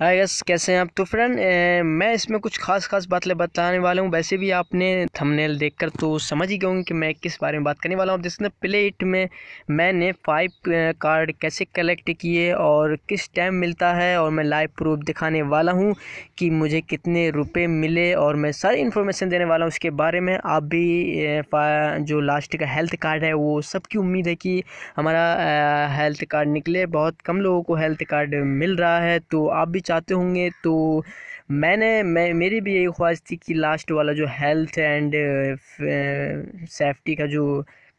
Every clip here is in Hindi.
हाय यस कैसे हैं आप तो फ्रेंड मैं इसमें कुछ खास खास बातें बताने वाला हूँ वैसे भी आपने थंबनेल देखकर तो समझ ही गए होंगे कि मैं किस बारे में बात करने वाला हूँ जिसने प्लेट में मैंने फाइव कार्ड कैसे कलेक्ट किए और किस टाइम मिलता है और मैं लाइव प्रूफ दिखाने वाला हूँ कि मुझे कितने रुपये मिले और मैं सारी इन्फॉर्मेशन देने वाला हूँ उसके बारे में आप भी जो लास्ट का हेल्थ कार्ड है वो सबकी उम्मीद है कि हमारा हेल्थ कार्ड निकले बहुत कम लोगों को हेल्थ कार्ड मिल रहा है तो आप भी चाहते होंगे तो मैंने मैं मेरी भी यही ख्वाहिश थी कि लास्ट वाला जो हेल्थ एंड सेफ्टी का जो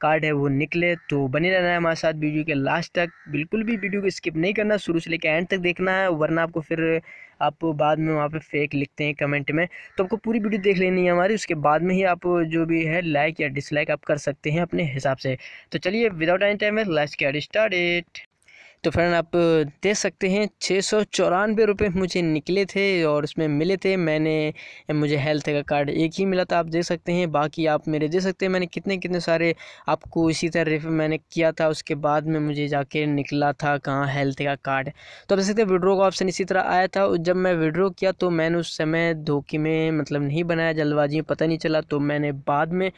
कार्ड है वो निकले तो बने रहना है हमारे साथ वीडियो के लास्ट तक बिल्कुल भी वीडियो को स्किप नहीं करना शुरू से लेकर एंड तक देखना है वरना आपको फिर आप बाद में वहाँ पे फेक लिखते हैं कमेंट में तो आपको पूरी वीडियो देख लेनी है हमारी उसके बाद में ही आप जो भी है लाइक या डिसलाइक आप कर सकते हैं अपने हिसाब से तो चलिए without any time last card start तो फ्रेंड आप देख सकते हैं छः सौ चौरानवे रुपये मुझे निकले थे और उसमें मिले थे मैंने मुझे हेल्थ का कार्ड एक ही मिला था आप देख सकते हैं बाकी आप मेरे दे सकते हैं मैंने कितने कितने सारे आपको इसी तरह रेफर मैंने किया था उसके बाद में मुझे जाके निकला था कहाँ हेल्थ का कार्ड तो आप देख सकते हैं विड्रो का ऑप्शन इसी तरह आया था जब मैं विड्रो किया तो मैंने उस समय धोखे में मतलब नहीं बनाया जल्दबाजी में पता नहीं चला तो मैंने बाद में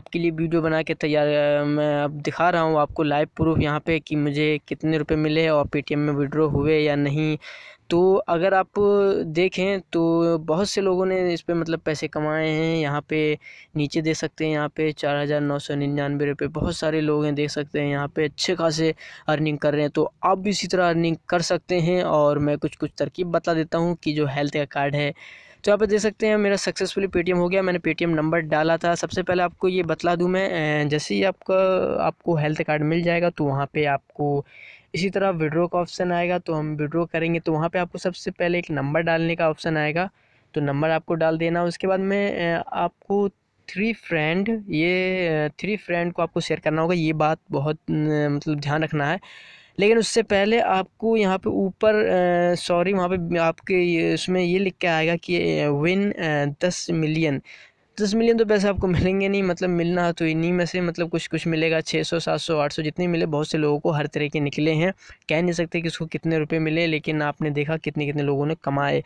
आपके लिए वीडियो बना के तैयार मैं अब दिखा रहा हूँ आपको लाइव प्रूफ यहाँ पर कि मुझे कितने रुपये मिले मिले और पेटीएम में विड्रॉ हुए या नहीं तो अगर आप देखें तो बहुत से लोगों ने इस पर मतलब पैसे कमाए हैं यहाँ पे नीचे देख सकते हैं यहाँ पे चार हज़ार नौ सौ निन्यानवे रुपये बहुत सारे लोग हैं देख सकते हैं यहाँ पे अच्छे खासे अर्निंग कर रहे हैं तो आप भी इसी तरह अर्निंग कर सकते हैं और मैं कुछ कुछ तरकीब बता देता हूँ कि जो हेल्थ का कार्ड है तो यहाँ पर देख सकते हैं मेरा सक्सेसफुली पेटीएम हो गया मैंने पेटीएम नंबर डाला था सबसे पहले आपको ये बतला दूँ मैं जैसे ही आपका आपको हेल्थ कार्ड मिल जाएगा तो वहाँ पर आपको इसी तरह विड्रो का ऑप्शन आएगा तो हम विड्रो करेंगे तो वहाँ पे आपको सबसे पहले एक नंबर डालने का ऑप्शन आएगा तो नंबर आपको डाल देना उसके बाद में आपको थ्री फ्रेंड ये थ्री फ्रेंड को आपको शेयर करना होगा ये बात बहुत मतलब ध्यान रखना है लेकिन उससे पहले आपको यहाँ पे ऊपर सॉरी वहाँ पे आपके इसमें ये लिख के आएगा कि विन दस मिलियन दस मिलियन तो पैसे आपको मिलेंगे नहीं मतलब मिलना तो इन्हीं में से मतलब कुछ कुछ मिलेगा छः सौ सात सौ आठ सौ जितने मिले बहुत से लोगों को हर तरह के निकले हैं कह नहीं सकते कि उसको कितने रुपए मिले लेकिन आपने देखा कितने कितने लोगों ने कमाए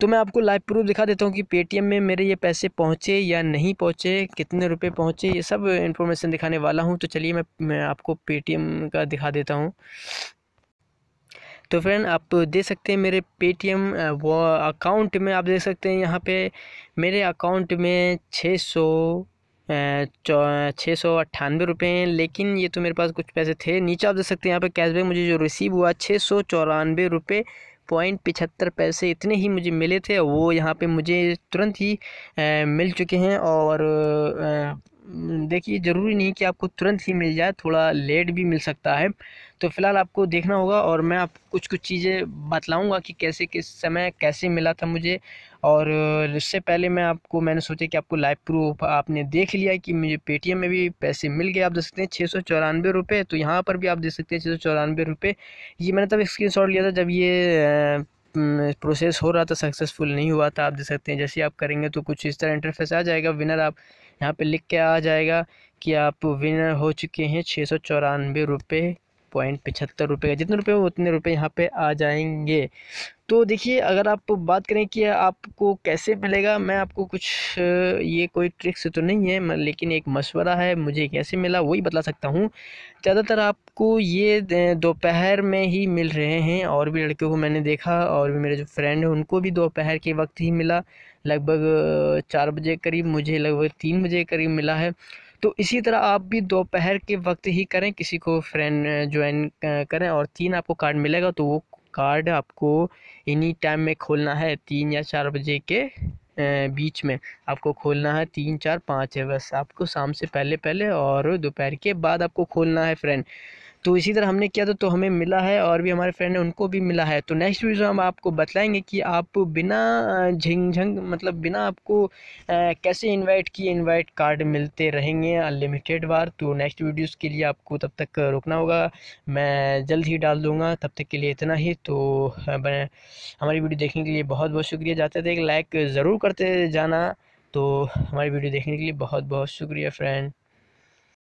तो मैं आपको लाइव प्रूफ दिखा देता हूँ कि पेटीएम में मेरे ये पैसे पहुँचे या नहीं पहुँचे कितने रुपये पहुँचे ये सब इन्फॉर्मेशन दिखाने वाला हूँ तो चलिए मैं मैं आपको पेटीएम का दिखा देता हूँ तो फ्रेंड आप तो देख सकते हैं मेरे पेटीएम वो अकाउंट में आप देख सकते हैं यहाँ पे मेरे अकाउंट में छः सौ छः सौ अट्ठानवे रुपये हैं लेकिन ये तो मेरे पास कुछ पैसे थे नीचे आप देख सकते हैं यहाँ पे कैशबैक मुझे जो रिसीव हुआ छः सौ चौरानवे रुपये पॉइंट पिछहत्तर पैसे इतने ही मुझे मिले थे वो यहाँ पे मुझे तुरंत ही आ, मिल चुके हैं और आ, देखिए ज़रूरी नहीं कि आपको तुरंत ही मिल जाए थोड़ा लेट भी मिल सकता है तो फ़िलहाल आपको देखना होगा और मैं आप कुछ कुछ चीज़ें बतलाऊँगा कि कैसे किस समय कैसे मिला था मुझे और इससे पहले मैं आपको मैंने सोचा कि आपको लाइव प्रूफ आपने देख लिया कि मुझे पेटीएम में भी पैसे मिल गए आप देख सकते हैं छः सौ चौरानवे रुपये तो यहाँ पर भी आप देख सकते हैं छः सौ चौरानवे रुपये ये मैंने तब स्क्रीन लिया था जब ये प्रोसेस हम्म, हो रहा था सक्सेसफुल नहीं हुआ था आप देख सकते हैं जैसे आप करेंगे तो कुछ इस तरह इंटरफेस आ जाएगा विनर आप यहाँ पे लिख के आ जाएगा कि आप विनर हो चुके हैं छः सौ चौरानवे रुपये पॉइंट पचहत्तर रुपये का जितने रुपये उतने रुपये यहाँ पे आ जाएंगे तो देखिए अगर आप बात करें कि आपको कैसे मिलेगा मैं आपको कुछ ये कोई ट्रिक्स तो नहीं है लेकिन एक मशवरा है मुझे कैसे मिला वही बता सकता हूँ ज़्यादातर आपको ये दोपहर में ही मिल रहे हैं और भी लड़कियों को मैंने देखा और भी मेरे जो फ्रेंड हैं उनको भी दोपहर के वक्त ही मिला लगभग चार बजे करीब मुझे लगभग तीन बजे करीब मिला है तो इसी तरह आप भी दोपहर के वक्त ही करें किसी को फ्रेंड ज्वाइन करें और तीन आपको कार्ड मिलेगा तो वो कार्ड आपको इन्हीं टाइम में खोलना है तीन या चार बजे के बीच में आपको खोलना है तीन चार पाँच है बस आपको शाम से पहले पहले और दोपहर के बाद आपको खोलना है फ्रेंड तो इसी तरह हमने किया था तो हमें मिला है और भी हमारे फ्रेंड हैं उनको भी मिला है तो नेक्स्ट वीडियो हम आपको बताएंगे कि आप बिना झिंझंग मतलब बिना आपको कैसे इनवाइट किए इनवाइट कार्ड मिलते रहेंगे अनलिमिटेड बार तो नेक्स्ट वीडियोस के लिए आपको तब तक रुकना होगा मैं जल्द ही डाल दूँगा तब तक के लिए इतना ही तो हमारी वीडियो देखने के लिए बहुत बहुत शुक्रिया जाते थे लाइक ज़रूर करते जाना तो हमारी वीडियो देखने के लिए बहुत बहुत शुक्रिया फ्रेंड